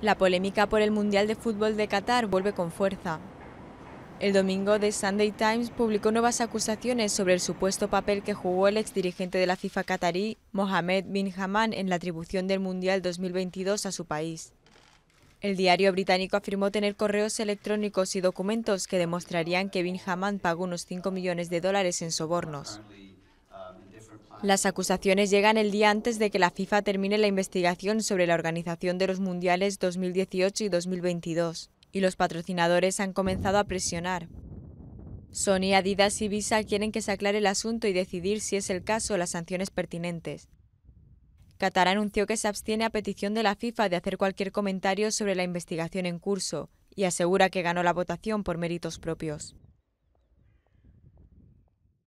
La polémica por el Mundial de Fútbol de Qatar vuelve con fuerza. El domingo The Sunday Times publicó nuevas acusaciones sobre el supuesto papel que jugó el exdirigente de la FIFA qatarí, Mohamed bin Haman, en la atribución del Mundial 2022 a su país. El diario británico afirmó tener correos electrónicos y documentos que demostrarían que bin Haman pagó unos 5 millones de dólares en sobornos. Las acusaciones llegan el día antes de que la FIFA termine la investigación sobre la organización de los Mundiales 2018 y 2022, y los patrocinadores han comenzado a presionar. Sony, Adidas y Visa quieren que se aclare el asunto y decidir si es el caso las sanciones pertinentes. Qatar anunció que se abstiene a petición de la FIFA de hacer cualquier comentario sobre la investigación en curso y asegura que ganó la votación por méritos propios.